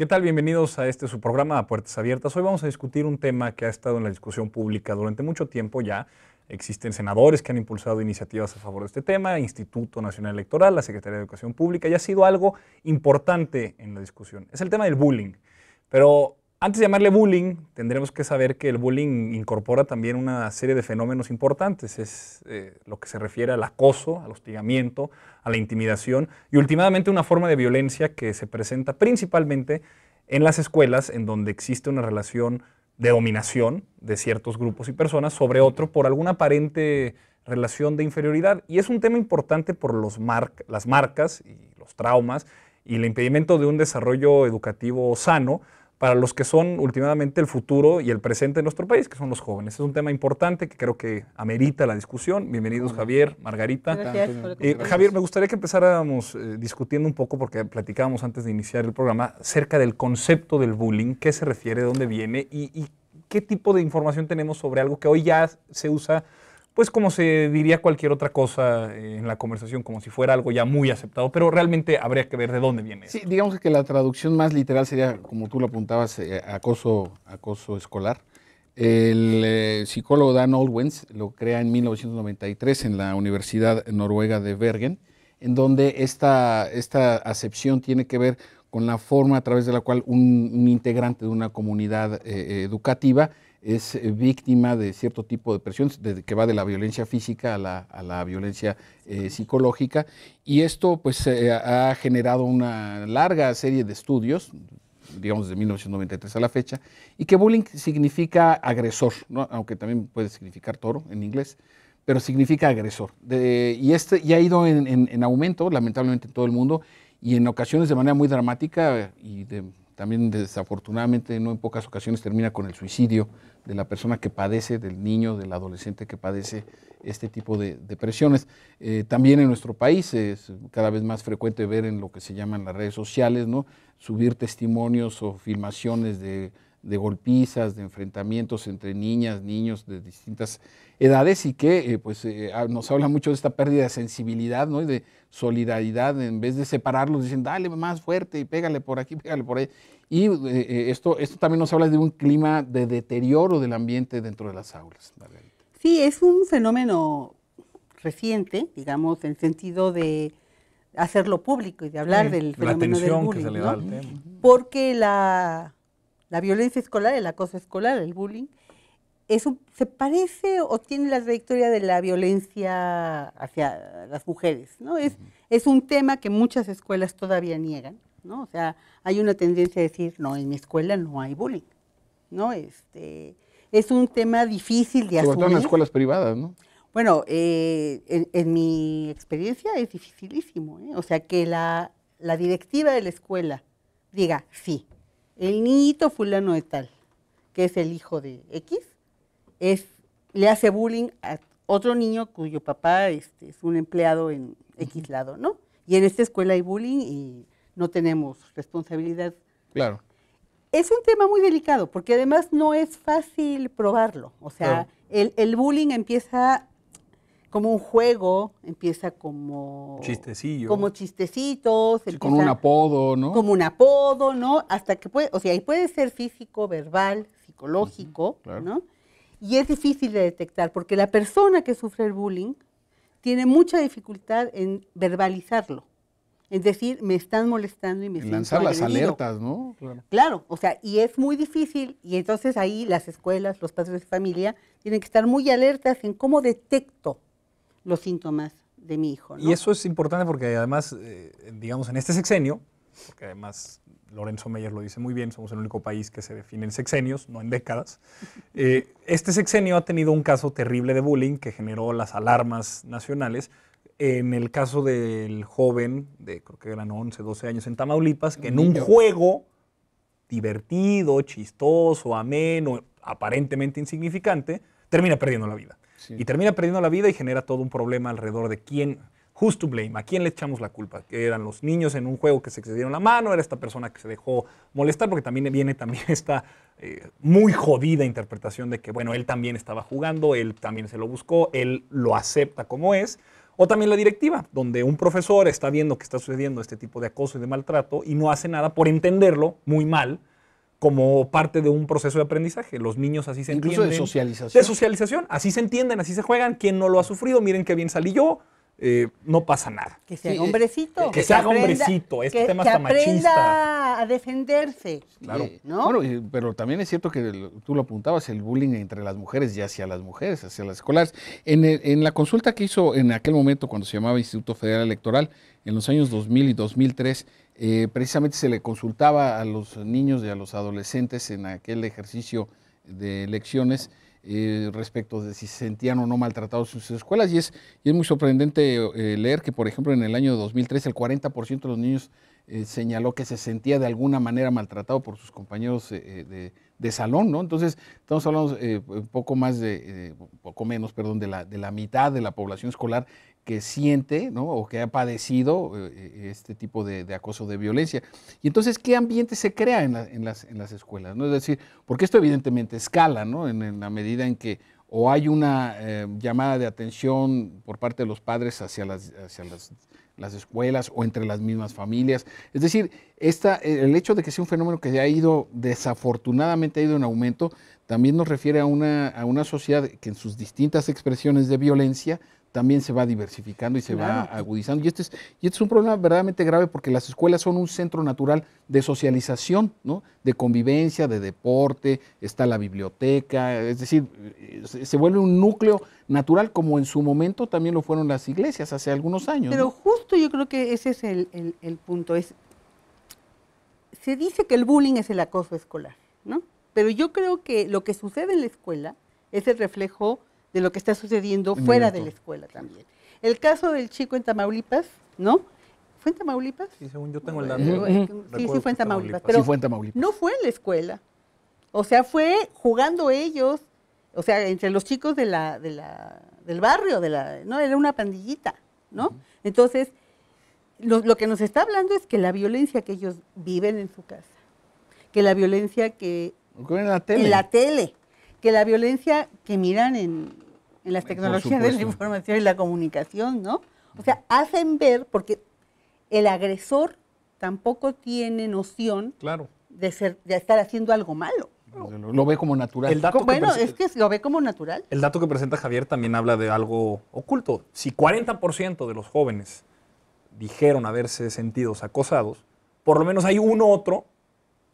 ¿Qué tal? Bienvenidos a este su programa a Puertas Abiertas. Hoy vamos a discutir un tema que ha estado en la discusión pública durante mucho tiempo ya. Existen senadores que han impulsado iniciativas a favor de este tema, Instituto Nacional Electoral, la Secretaría de Educación Pública, y ha sido algo importante en la discusión. Es el tema del bullying. Pero antes de llamarle bullying, tendremos que saber que el bullying incorpora también una serie de fenómenos importantes. Es eh, lo que se refiere al acoso, al hostigamiento, a la intimidación y últimamente una forma de violencia que se presenta principalmente en las escuelas, en donde existe una relación de dominación de ciertos grupos y personas sobre otro por alguna aparente relación de inferioridad. Y es un tema importante por las marcas y los traumas y el impedimento de un desarrollo educativo sano para los que son últimamente el futuro y el presente de nuestro país, que son los jóvenes. Es un tema importante que creo que amerita la discusión. Bienvenidos Javier, Margarita. Gracias. Eh, Javier, me gustaría que empezáramos eh, discutiendo un poco, porque platicábamos antes de iniciar el programa, acerca del concepto del bullying, qué se refiere, dónde viene y qué tipo de información tenemos sobre algo que hoy ya se usa pues como se diría cualquier otra cosa eh, en la conversación, como si fuera algo ya muy aceptado, pero realmente habría que ver de dónde viene. Sí, digamos que la traducción más literal sería, como tú lo apuntabas, eh, acoso, acoso escolar. El eh, psicólogo Dan Oldwens lo crea en 1993 en la Universidad Noruega de Bergen, en donde esta, esta acepción tiene que ver con la forma a través de la cual un, integrante de una comunidad educativa es eh, víctima de cierto tipo de presiones, que va de la violencia física a la, a la violencia eh, psicológica. Y esto pues eh, ha generado una larga serie de estudios, digamos desde 1993 a la fecha, y que bullying significa agresor, aunque también puede significar toro en inglés, pero significa agresor. y, este, y ha ido en, en aumento, lamentablemente, en todo el mundo, y en ocasiones de manera muy dramática y de también desafortunadamente no en pocas ocasiones termina con el suicidio de la persona que padece, del niño, del adolescente que padece este tipo de depresiones. Eh, también en nuestro país es cada vez más frecuente ver en lo que se llaman las redes sociales, ¿no? subir testimonios o filmaciones de de golpizas, de enfrentamientos entre niñas, niños de distintas edades y que eh, pues, eh, ah, nos habla mucho de esta pérdida de sensibilidad ¿no? y de solidaridad. En vez de separarlos, dicen, dale más fuerte y pégale por aquí, pégale por ahí. Y eh, esto, esto también nos habla de un clima de deterioro del ambiente dentro de las aulas. Sí, es un fenómeno reciente, digamos, en sentido de hacerlo público y de hablar del fenómeno la del bullying, que se le da porque la la violencia escolar, el acoso escolar, el bullying, eso se parece o tiene la trayectoria de la violencia hacia las mujeres, ¿no? Es, es un tema que muchas escuelas todavía niegan, ¿no? O sea, hay una tendencia a decir, no, en mi escuela no hay bullying, ¿no? Este, es un tema difícil de Sobre asumir. Sobre en las escuelas privadas, ¿no? Bueno, eh, en, mi experiencia es dificilísimo, ¿eh? O sea, que la, la directiva de la escuela diga, sí, el niñito fulano de tal, que es el hijo de X, es, le hace bullying a otro niño cuyo papá este, es un empleado en X lado, ¿no? Y en esta escuela hay bullying y no tenemos responsabilidad. Claro. Es un tema muy delicado porque además no es fácil probarlo. O sea, el, el bullying empieza como un juego, empieza como... Chistecillo. Como chistecitos. con un apodo, ¿no? Como un apodo, ¿no? Hasta que puede, o sea, y puede ser físico, verbal, psicológico, ¿no? Y es difícil de detectar porque la persona que sufre el bullying tiene mucha dificultad en verbalizarlo. Es decir, me están molestando y me están lanzar las alertas, ¿no? claro. o sea, y es muy difícil y entonces ahí las escuelas, los padres de familia tienen que estar muy alertas en cómo detecto los síntomas de mi hijo. Y eso es importante porque además, eh, digamos, en este sexenio, porque además Lorenzo Meyer lo dice muy bien, somos el único país que se define en sexenios, no en décadas, eh, este sexenio ha tenido un caso terrible de bullying que generó las alarmas nacionales. En el caso del joven, de creo que eran 11, 12 años en Tamaulipas, que en un juego divertido, chistoso, ameno, aparentemente insignificante, termina perdiendo la vida. Y termina perdiendo la vida y genera todo un problema alrededor de quién, who's to blame, a quién le echamos la culpa. que Eran los niños en un juego que se excedieron la mano, era esta persona que se dejó molestar, porque también viene también esta eh, muy jodida interpretación de que, bueno, él también estaba jugando, él también se lo buscó, él lo acepta como es. O también la directiva, donde un profesor está viendo que está sucediendo este tipo de acoso y de maltrato y no hace nada por entenderlo muy mal como parte de un proceso de aprendizaje. Los niños así se entienden. de socialización. De socialización. Así se entienden, así se juegan. Quien no lo ha sufrido, miren qué bien salí yo. Eh, no pasa nada. Que sea haga eh, hombrecito. Que, sea se haga hombrecito. Este que, tema que aprenda machista. a defenderse. Claro. pero también es cierto que tú lo apuntabas, el bullying entre las mujeres y hacia las mujeres, hacia las escolares. En, en la consulta que hizo en aquel momento, cuando se llamaba Instituto Federal Electoral, en los años 2000 y 2003, eh, precisamente se le consultaba a los niños y a los adolescentes en aquel ejercicio de lecciones eh, respecto de si se sentían o no maltratados en sus escuelas y es, muy sorprendente eh, leer que, por ejemplo, en el año 2003 el 40% de los niños señaló que se sentía de alguna manera maltratado por sus compañeros de, salón, ¿no? Entonces, estamos hablando un poco más de, poco menos, perdón, de la, de la mitad de la población escolar que siente ¿no? o que ha padecido eh, eh, este tipo de, acoso de violencia. Y entonces, ¿qué ambiente se crea en, en, las, en las, escuelas? ¿no? Es decir, porque esto evidentemente escala, ¿no? en, la medida en que o hay una eh, llamada de atención por parte de los padres hacia, las, hacia las, las, escuelas o entre las mismas familias. Es decir, esta, el hecho de que sea un fenómeno que ha ido, desafortunadamente ha ido en aumento, también nos refiere a una, a una sociedad que en sus distintas expresiones de violencia también se va diversificando y se va agudizando. Y este, es, y este es un problema verdaderamente grave porque las escuelas son un centro natural de socialización, ¿no? de convivencia, de deporte, está la biblioteca, es decir, se vuelve un núcleo natural como en su momento también lo fueron las iglesias hace algunos años. Pero justo yo creo que ese es el, el, punto. Es, se dice que el bullying es el acoso escolar, ¿no? pero yo creo que lo que sucede en la escuela es el reflejo de lo que está sucediendo fuera de la escuela también. El caso del chico en Tamaulipas, ¿no? ¿Fue en Tamaulipas? Sí, según yo tengo el dato. Sí, sí fue en Tamaulipas. Pero fue en Tamaulipas. No fue en la escuela. O sea, fue jugando ellos, o sea, entre los chicos de la, de la, del barrio, de la, ¿no? Era una pandillita, ¿no? Entonces, lo, que nos está hablando es que la violencia que ellos viven en su casa, que la violencia que... En la tele. En la tele que la violencia que miran en, las tecnologías de la información y la comunicación, ¿no? O sea, hacen ver, porque el agresor tampoco tiene noción de, ser, de estar haciendo algo malo. Lo, ve como natural. bueno, es que lo ve como natural. El dato que presenta Javier también habla de algo oculto. Si 40% de los jóvenes dijeron haberse sentido acosados, por lo menos hay uno otro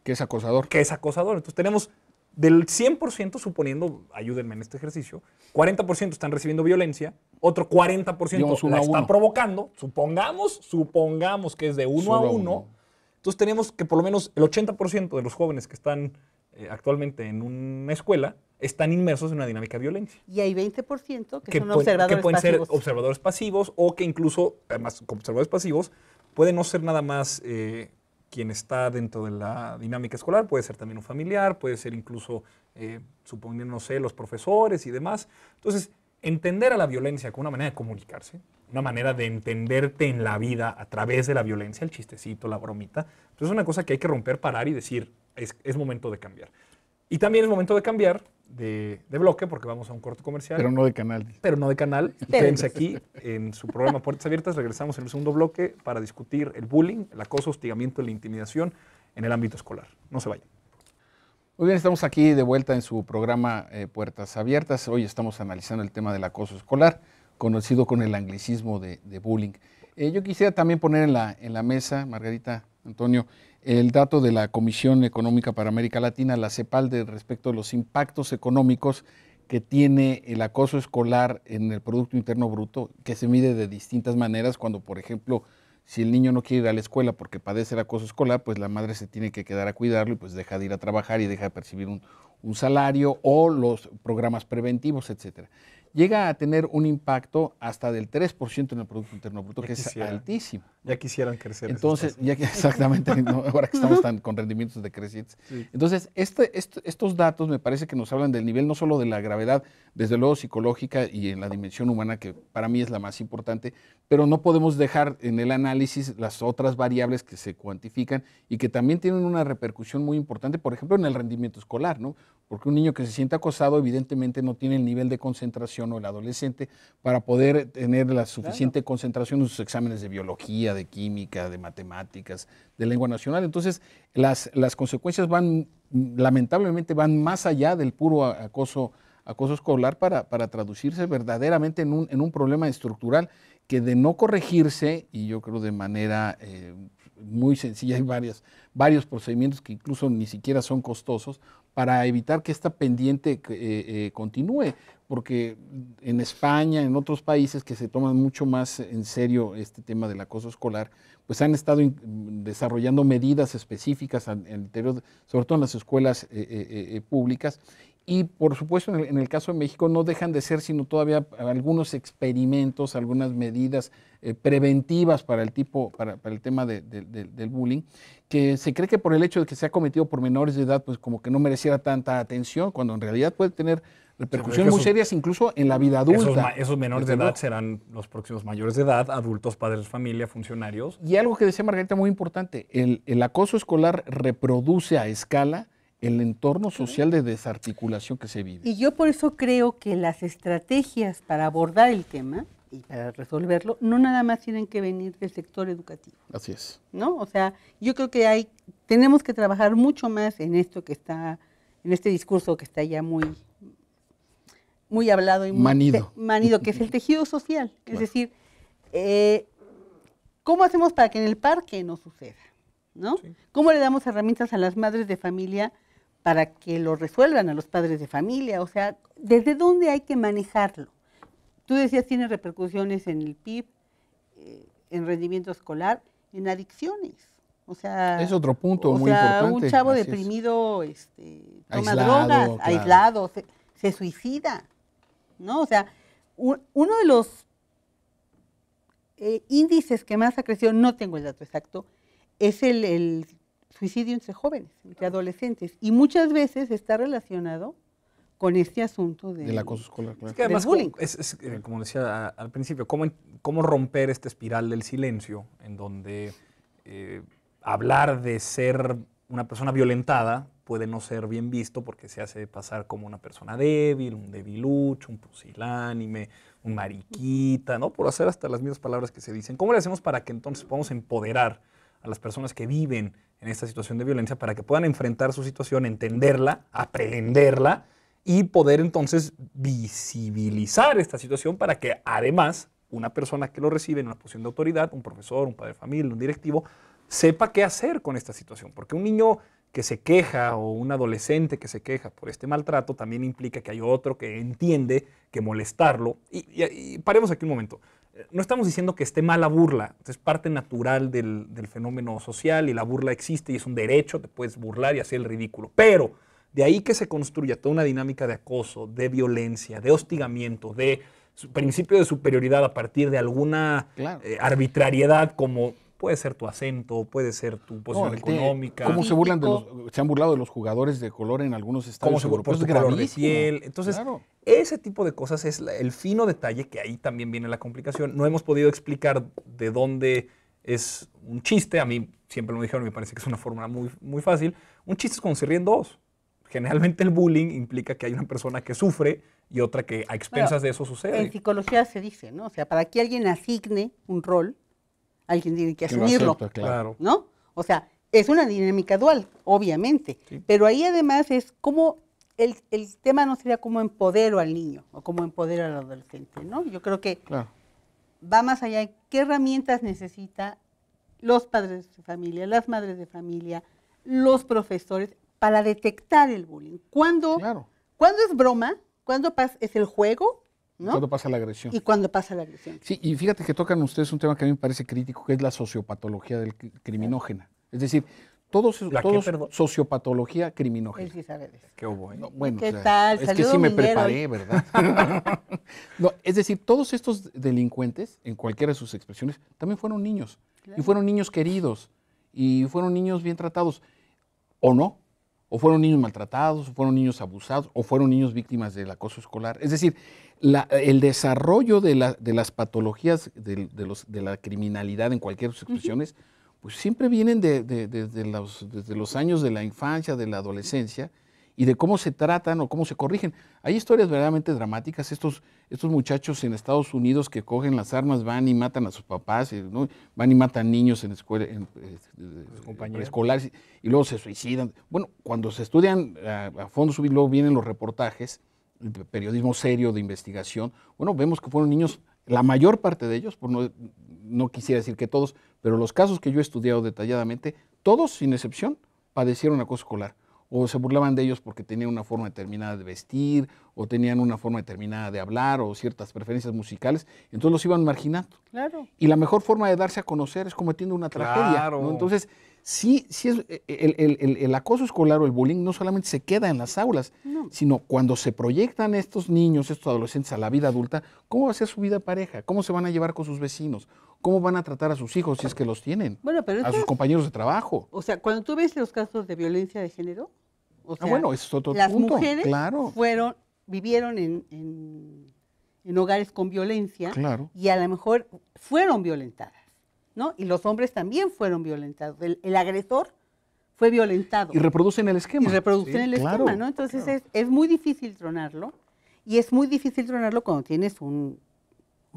que es acosador. Que es acosador. Entonces tenemos del 100%, suponiendo, ayúdenme en este ejercicio, 40% están recibiendo violencia, otro 40% la están provocando, supongamos, supongamos que es de uno a uno. Entonces tenemos que por lo menos el 80% de los jóvenes que están eh, actualmente en una escuela están inmersos en una dinámica de violencia. Y hay 20% que, son observadores Que pueden ser observadores pasivos o que incluso, además, observadores pasivos, pueden no ser nada más... Eh, quien está dentro de la dinámica escolar, puede ser también un familiar, puede ser incluso, eh, suponiendo, no sé, los profesores y demás. Entonces, entender a la violencia como una manera de comunicarse, una manera de entenderte en la vida a través de la violencia, el chistecito, la bromita, pues es una cosa que hay que romper, parar y decir, es momento de cambiar. Y también es momento de cambiar de, bloque porque vamos a un corto comercial. Pero no de canal. Pero no de canal. Quédense aquí en su programa Puertas Abiertas. Regresamos en el segundo bloque para discutir el bullying, el acoso, hostigamiento y la intimidación en el ámbito escolar. No se vayan. Muy bien, estamos aquí de vuelta en su programa eh, Puertas Abiertas. Hoy estamos analizando el tema del acoso escolar, conocido con el anglicismo de, bullying. Eh, yo quisiera también poner en la, en la mesa, Margarita, Antonio, el dato de la Comisión Económica para América Latina, la CEPAL, respecto a los impactos económicos que tiene el acoso escolar en el Producto Interno Bruto, que se mide de distintas maneras, cuando, por ejemplo, si el niño no quiere ir a la escuela porque padece el acoso escolar, pues la madre se tiene que quedar a cuidarlo y pues deja de ir a trabajar y deja de percibir un, salario o los programas preventivos, etcétera. Llega a tener un impacto hasta del 3% en el Producto Interno Bruto, que es altísimo. Ya quisieran crecer. Entonces, ya que, exactamente, ahora que estamos con rendimientos decrecientes. Entonces, este, estos datos me parece que nos hablan del nivel no solo de la gravedad, desde luego psicológica y en la dimensión humana, que para mí es la más importante, pero no podemos dejar en el análisis las otras variables que se cuantifican y que también tienen una repercusión muy importante, por ejemplo, en el rendimiento escolar, ¿no? Porque un niño que se siente acosado evidentemente no tiene el nivel de concentración o el adolescente para poder tener la suficiente concentración en sus exámenes de biología, de química, de matemáticas, de lengua nacional. Entonces, las, consecuencias van, lamentablemente, van más allá del puro acoso, acoso escolar para, traducirse verdaderamente en un, problema estructural que de no corregirse, y yo creo de manera eh, muy sencilla, hay varias, varios procedimientos que incluso ni siquiera son costosos, para evitar que esta pendiente eh, eh, continúe porque en España, en otros países que se toman mucho más en serio este tema del acoso escolar, pues han estado desarrollando medidas específicas interior, sobre todo en las escuelas eh, eh, eh, públicas. Y por supuesto, en el, caso de México no dejan de ser sino todavía algunos experimentos, algunas medidas preventivas para el tipo, para, el tema del bullying, que se cree que por el hecho de que se ha cometido por menores de edad, pues como que no mereciera tanta atención, cuando en realidad puede tener repercusiones muy serias incluso en la vida adulta. Esos, menores de edad serán los próximos mayores de edad, adultos, padres, familia, funcionarios. Y algo que decía Margarita muy importante, el, el acoso escolar reproduce a escala el entorno social de desarticulación que se vive. Y yo por eso creo que las estrategias para abordar el tema y para resolverlo no nada más tienen que venir del sector educativo. Así es. ¿No? O sea, yo creo que hay tenemos que trabajar mucho más en esto que está en este discurso que está ya muy muy hablado y manido, manido que es el tejido social. Es decir, eh, ¿cómo hacemos para que en el parque no suceda? ¿no? ¿Cómo le damos herramientas a las madres de familia para que lo resuelvan a los padres de familia? O sea, ¿desde dónde hay que manejarlo? Tú decías, tiene repercusiones en el PIB, eh, en rendimiento escolar, en adicciones. O sea, es otro punto o sea, Un chavo deprimido este, toma drogas, aislado, se suicida. ¿no? O sea, uno de los eh, índices que más ha crecido, no tengo el dato exacto, es el, suicidio entre jóvenes, entre adolescentes. Y muchas veces está relacionado con este asunto de, del acoso escolar. bullying. como eh, decía al principio, ¿cómo, romper esta espiral del silencio en donde eh, hablar de ser una persona violentada puede no ser bien visto porque se hace pasar como una persona débil, un debilucho, un pusilánime, un mariquita, ¿no? Por hacer hasta las mismas palabras que se dicen. ¿Cómo le hacemos para que entonces podamos empoderar a las personas que viven en esta situación de violencia para que puedan enfrentar su situación, entenderla, aprenderla y poder entonces visibilizar esta situación para que además una persona que lo recibe en una posición de autoridad, un profesor, un padre de familia, un directivo, sepa qué hacer con esta situación. Porque un niño que se queja o un adolescente que se queja por este maltrato también implica que hay otro que entiende que molestarlo. Y, paremos aquí un momento. Eh, no estamos diciendo que esté mala burla, es parte natural del, fenómeno social y la burla existe y es un derecho, te puedes burlar y hacer el ridículo. Pero de ahí que se construya toda una dinámica de acoso, de violencia, de hostigamiento, de principio de superioridad a partir de alguna eh, arbitrariedad como Puede ser tu acento, puede ser tu posición económica. ¿Cómo se burlan de los, se han burlado de los jugadores de color en algunos estados? ¿Cómo se burlan por tu color de piel? Entonces, ese tipo de cosas es el fino detalle que ahí también viene la complicación. No hemos podido explicar de dónde es un chiste. A mí siempre me dijeron, me parece que es una fórmula muy, muy fácil. Un chiste es cuando se ríen dos. Generalmente el bullying implica que hay una persona que sufre y otra que a expensas de eso sucede. En psicología se dice, ¿no? O sea, para que alguien asigne un rol, alguien tiene que, asumirlo. ¿No? O sea, es una dinámica dual, obviamente. Pero ahí además es como el, tema no sería como empodero al niño o como empodero al adolescente, ¿no? Yo creo que va más allá qué herramientas necesita los padres de familia, las madres de familia, los profesores para detectar el bullying. ¿Cuándo, ¿cuándo es broma? ¿Cuándo es el juego? Cuando pasa la agresión. Y cuando pasa la agresión. Sí, y fíjate que tocan ustedes un tema que a mí me parece crítico, que es la sociopatología del criminógena. Es decir, todos, todos sociopatología criminógena. Sí, ¿Qué bueno, Es que sí me preparé, ¿verdad? no, es decir, todos estos delincuentes, en cualquiera de sus expresiones, también fueron niños. Y fueron niños queridos. Y fueron niños bien tratados. ¿O no? O fueron niños maltratados, o fueron niños abusados, o fueron niños víctimas del acoso escolar. Es decir, el desarrollo de, las patologías de, la criminalidad en cualquier de pues siempre vienen desde los, los, años de la infancia, de la adolescencia, y de cómo se tratan o cómo se corrigen. Hay historias verdaderamente dramáticas. Estos, estos muchachos en Estados Unidos que cogen las armas, van y matan a sus papás, eh, van y matan niños en escuelas eh, este, escolares y luego se suicidan. Bueno, cuando se estudian a, eh, a fondo, y luego vienen los reportajes periodismo serio de investigación, bueno, vemos que fueron niños, la mayor parte de ellos, por no, no quisiera decir que todos, pero los casos que yo he estudiado detalladamente, todos sin excepción padecieron acoso escolar o se burlaban de ellos porque tenían una forma determinada de vestir, o tenían una forma determinada de hablar, o ciertas preferencias musicales, entonces los iban marginando. Y la mejor forma de darse a conocer es cometiendo una tragedia. Entonces, sí, sí es, eh, el, acoso escolar o el bullying no solamente se queda en las aulas, sino cuando se proyectan estos niños, estos adolescentes a la vida adulta, ¿cómo va a ser su vida pareja? ¿Cómo se van a llevar con sus vecinos? ¿Cómo van a tratar a sus hijos si es que los tienen? Bueno, a sus compañeros de trabajo. O sea, cuando tú ves los casos de violencia de género, ah, las mujeres claro. fueron, vivieron en, hogares con violencia y a lo mejor fueron violentadas. Y los hombres también fueron violentados. El, agresor fue violentado. Y reproducen el esquema. Y reproducen el esquema, ¿no? Entonces es, muy difícil tronarlo. Y es muy difícil tronarlo cuando tienes un,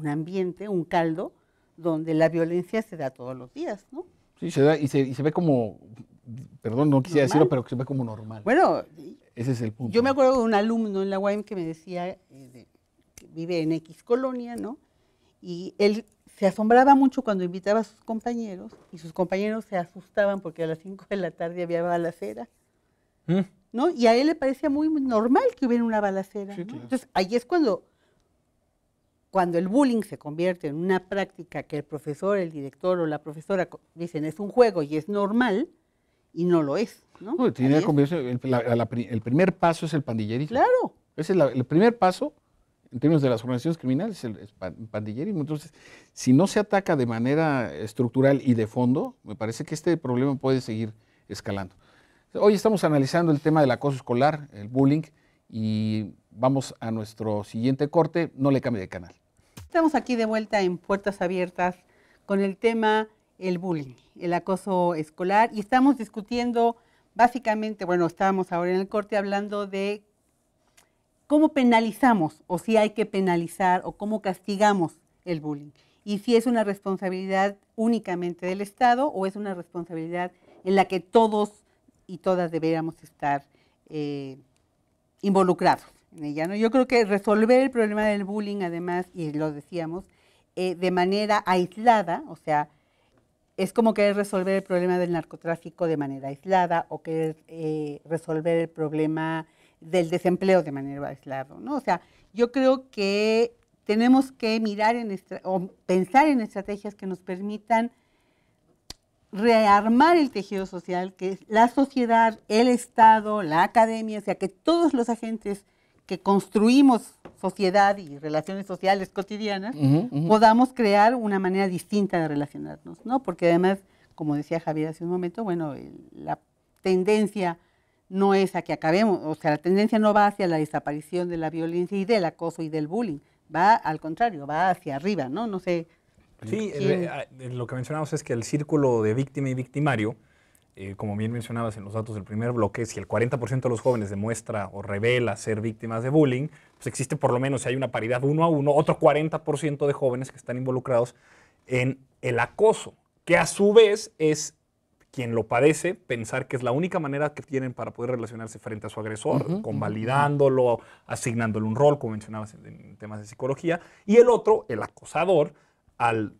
ambiente, un caldo, donde la violencia se da todos los días, ¿no? Sí, se da y se, y se ve como, perdón, no quisiera decirlo, pero que se ve como normal. Bueno, ese es el punto. Yo me acuerdo de un alumno en la UAM que me decía, eh, que vive en X colonia, ¿no? Y él se asombraba mucho cuando invitaba a sus compañeros y sus compañeros se asustaban porque a las 5 de la tarde había balacera. ¿Mm? ¿no? Y a él le parecía muy normal que hubiera una balacera. Entonces, ahí es cuando, cuando el bullying se convierte en una práctica que el profesor, el director o la profesora dicen es un juego y es normal, y no lo es. el, primer paso es el pandillerismo. Claro. Ese es el primer paso en términos de las organizaciones criminales, el pandillerismo. Entonces, si no se ataca de manera estructural y de fondo, me parece que este problema puede seguir escalando. Hoy estamos analizando el tema del acoso escolar, el bullying, y vamos a nuestro siguiente corte. No le cambie de canal. Estamos aquí de vuelta en Puertas Abiertas con el tema el bullying, el acoso escolar, y estamos discutiendo básicamente, bueno, estábamos ahora en el corte hablando de cómo penalizamos o si hay que penalizar o cómo castigamos el bullying. Y si es una responsabilidad únicamente del Estado o es una responsabilidad en la que todos y todas deberíamos estar eh, involucrados en ella. Yo creo que resolver el problema del bullying, además, y lo decíamos, eh, de manera aislada, o sea, es como querer resolver el problema del narcotráfico de manera aislada o querer eh, resolver el problema del desempleo de manera aislada, ¿no? O sea, yo creo que tenemos que mirar en o pensar en estrategias que nos permitan rearmar el tejido social, que es la sociedad, el Estado, la academia, o sea, que todos los agentes que construimos sociedad y relaciones sociales cotidianas, podamos crear una manera distinta de relacionarnos, ¿no? Porque además, como decía Javier hace un momento, bueno, la tendencia no es a que acabemos, o sea, la tendencia no va hacia la desaparición de la violencia y del acoso y del bullying, va al contrario, va hacia arriba, ¿no? No sé. Sí, eh, ah, eh, lo que mencionamos es que el círculo de víctima y victimario, eh, como bien mencionabas en los datos del primer bloque, si el 40% de los jóvenes demuestra o revela ser víctimas de bullying, pues existe por lo menos, si hay una paridad uno a uno, otro 40% de jóvenes que están involucrados en el acoso, que a su vez es quien lo padece pensar que es la única manera que tienen para poder relacionarse frente a su agresor, convalidándolo, asignándole un rol, como mencionabas en, temas de psicología, y el otro, el acosador, al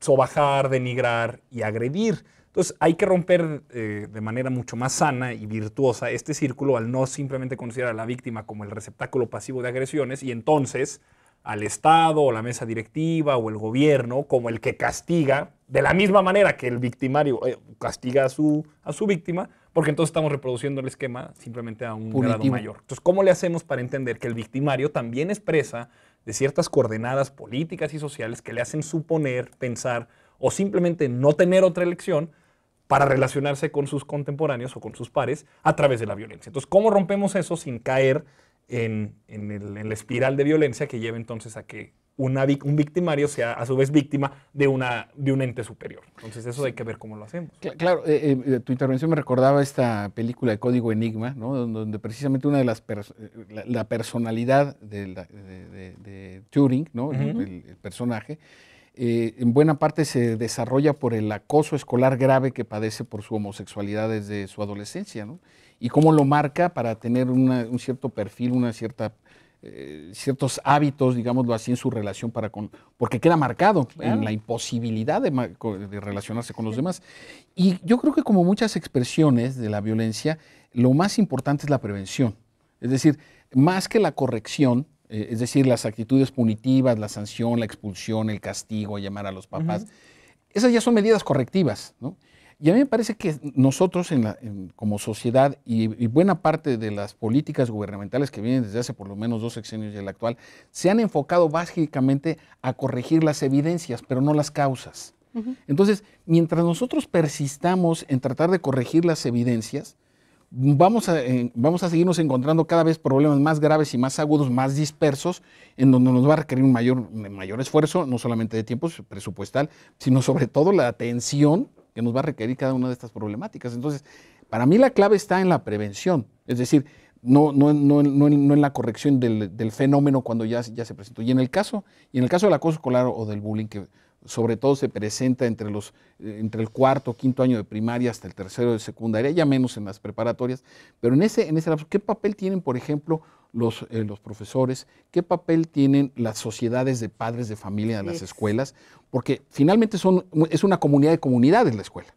sobajar, denigrar y agredir. Entonces hay que romper eh, de manera mucho más sana y virtuosa este círculo al no simplemente considerar a la víctima como el receptáculo pasivo de agresiones y entonces al Estado o la mesa directiva o el gobierno como el que castiga, de la misma manera que el victimario eh, castiga a su, a su víctima, porque entonces estamos reproduciendo el esquema simplemente a un grado mayor. Entonces, ¿cómo le hacemos para entender que el victimario también expresa de ciertas coordenadas políticas y sociales que le hacen suponer, pensar o simplemente no tener otra elección para relacionarse con sus contemporáneos o con sus pares a través de la violencia? Entonces, ¿cómo rompemos eso sin caer en, el, la espiral de violencia que lleva entonces a que un victimario sea a su vez víctima de, una, de un ente superior. Entonces eso hay que ver cómo lo hacemos. Claro, eh, eh, eh, tu intervención me recordaba esta película de Código Enigma, donde, precisamente una de las la, personalidad de, Turing, ¿no? el, personaje, en buena parte se desarrolla por el acoso escolar grave que padece por su homosexualidad desde su adolescencia. ¿no? y cómo lo marca para tener un cierto perfil, una cierta, eh, ciertos hábitos, digámoslo así, en su relación para con, porque queda marcado en la imposibilidad de, relacionarse con los demás. Y yo creo que como muchas expresiones de la violencia, lo más importante es la prevención. Es decir, más que la corrección, eh, es decir, las actitudes punitivas, la sanción, la expulsión, el castigo, llamar a los papás, esas ya son medidas correctivas, ¿no? Y a mí me parece que nosotros como sociedad y, buena parte de las políticas gubernamentales que vienen desde hace por lo menos dos sexenios y el actual, se han enfocado básicamente a corregir las evidencias, pero no las causas. Entonces, mientras nosotros persistamos en tratar de corregir las evidencias, vamos a, eh, vamos a seguirnos encontrando cada vez problemas más graves y más agudos, más dispersos, en donde nos va a requerir un mayor, mayor esfuerzo, no solamente de tiempo presupuestal, sino sobre todo la atención que nos va a requerir cada una de estas problemáticas. Entonces, para mí la clave está en la prevención, es decir, no, no, en la corrección del, fenómeno cuando ya, ya se presentó. Y en, el caso, y en el caso del acoso escolar o del bullying, que sobre todo se presenta entre, los, eh, entre el cuarto, quinto año de primaria hasta el tercero de secundaria, ya menos en las preparatorias, pero en ese, en ese lapso, ¿qué papel tienen, por ejemplo, eh, los, profesores, qué papel tienen las sociedades de padres de familia en las escuelas, porque finalmente son, es una comunidad de comunidades la escuela.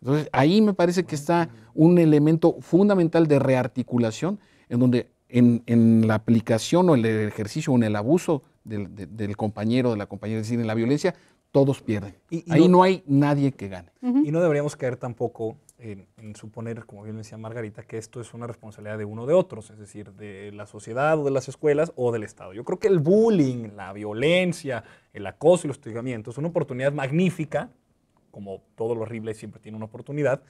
Entonces, ahí me parece que está un elemento fundamental de rearticulación en donde en, la aplicación o el ejercicio o en el abuso del, compañero, de la compañera, es decir, en la violencia, todos pierden. Y, ahí no, hay nadie que gane. Y no deberíamos caer tampoco en, suponer, como bien decía Margarita, que esto es una responsabilidad de uno de otros, es decir, de la sociedad o de las escuelas o del Estado. Yo creo que el bullying, la violencia, el acoso y los hostigamiento es una oportunidad magnífica, como todo lo horrible siempre tiene una oportunidad,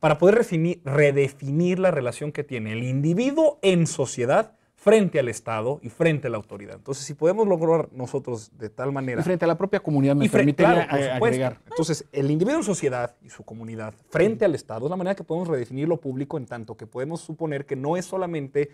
para poder redefinir la relación que tiene el individuo en sociedad frente al Estado y frente a la autoridad. Entonces, si podemos lograr nosotros de tal manera... Y frente a la propia comunidad, me permite agregar. Entonces, el individuo en sociedad y su comunidad frente al Estado es la manera que podemos redefinir lo público en tanto que podemos suponer que no es solamente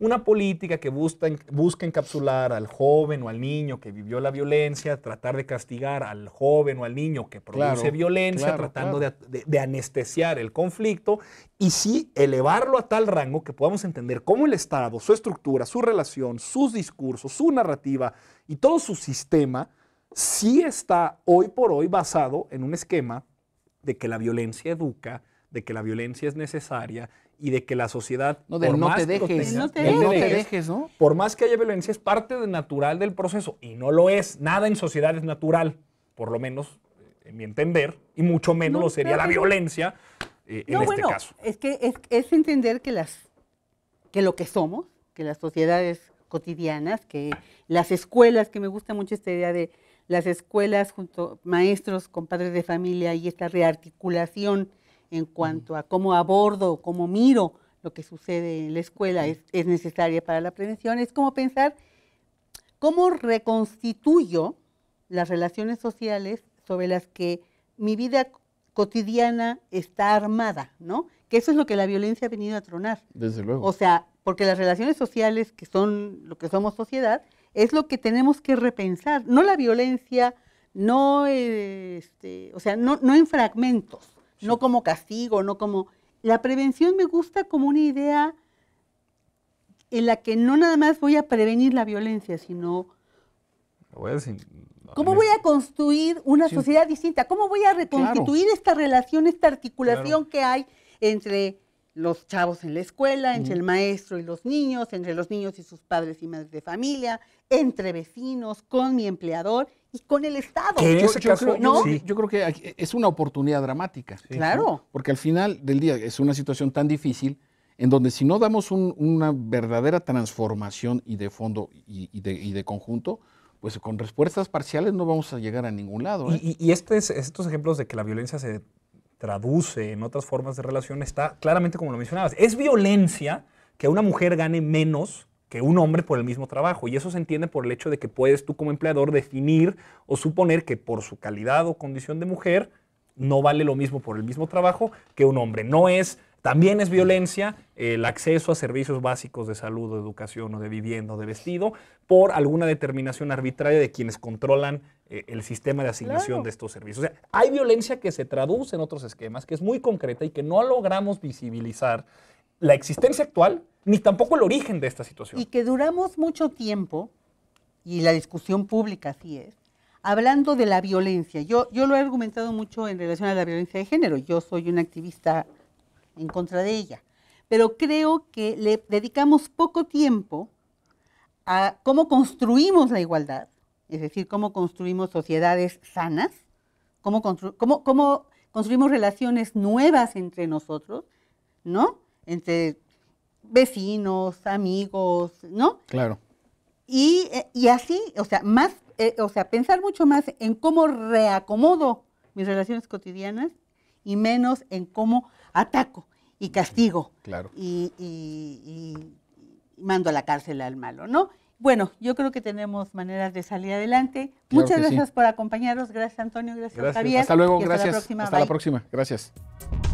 una política que busca, encapsular al joven o al niño que vivió la violencia, tratar de castigar al joven o al niño que produce violencia, tratando De, de anestesiar el conflicto y sí elevarlo a tal rango que podamos entender cómo el Estado, su estructura, su relación, sus discursos, su narrativa y todo su sistema sí está hoy por hoy basado en un esquema de que la violencia educa, de que la violencia es necesaria y de que la sociedad no, más te dejes, no dejes, Por más que haya violencia es parte natural del proceso y no lo es, nada en sociedad es natural, por lo menos eh, en mi entender, y mucho menos lo sería la violencia eh, en este caso. Es que es, es, entender que las que lo que somos, que las sociedades cotidianas, que las escuelas, que me gusta mucho esta idea de las escuelas junto maestros con padres de familia y esta rearticulación en cuanto a cómo abordo, cómo miro lo que sucede en la escuela es, necesaria para la prevención, es como pensar cómo reconstituyo las relaciones sociales sobre las que mi vida cotidiana está armada, ¿no? Que eso es lo que la violencia ha venido a tronar. Desde luego. O sea, porque las relaciones sociales, que son lo que somos sociedad, es lo que tenemos que repensar, no la violencia, no, este, o sea, no en fragmentos, no como castigo, no como... La prevención me gusta como una idea en la que no nada más voy a prevenir la violencia, sino... ¿Cómo voy a construir una sociedad distinta? ¿Cómo voy a reconstituir esta relación, esta articulación que hay entre los chavos en la escuela, entre el maestro y los niños, entre los niños y sus padres y madres de familia, entre vecinos, con mi empleador y con el Estado. yo, creo, yo creo que es una oportunidad dramática. claro. Porque al final del día es una situación tan difícil en donde si no damos una verdadera transformación y de fondo y, de, conjunto, pues con respuestas parciales no vamos a llegar a ningún lado. ¿eh? Y, este estos ejemplos de que la violencia se traduce en otras formas de relación, está claramente como lo mencionabas. Es violencia que una mujer gane menos que un hombre por el mismo trabajo. Y eso se entiende por el hecho de que puedes tú como empleador definir o suponer que por su calidad o condición de mujer no vale lo mismo por el mismo trabajo que un hombre. No es también es violencia el acceso a servicios básicos de salud, de educación o de vivienda o de vestido por alguna determinación arbitraria de quienes controlan eh, el sistema de asignación de estos servicios. hay violencia que se traduce en otros esquemas, que es muy concreta y que no logramos visibilizar la existencia actual ni tampoco el origen de esta situación. Y que duramos mucho tiempo, y la discusión pública así es, hablando de la violencia. Yo, yo lo he argumentado mucho en relación a la violencia de género. Yo soy una activista en contra de ella, pero creo que le dedicamos poco tiempo a cómo construimos la igualdad, es decir, cómo construimos sociedades sanas, cómo, construimos relaciones nuevas entre nosotros, ¿no? Entre vecinos, amigos, ¿no? Claro. Y, así, o sea, más, eh, o sea, pensar mucho más en cómo reacomodo mis relaciones cotidianas y menos en cómo ataco y castigo. Claro. Y, mando a la cárcel al malo, ¿no? Bueno, yo creo que tenemos maneras de salir adelante. Muchas gracias por acompañarnos. Gracias, Antonio. Gracias, Javier. Hasta luego. gracias. Hasta la próxima. la próxima. Gracias.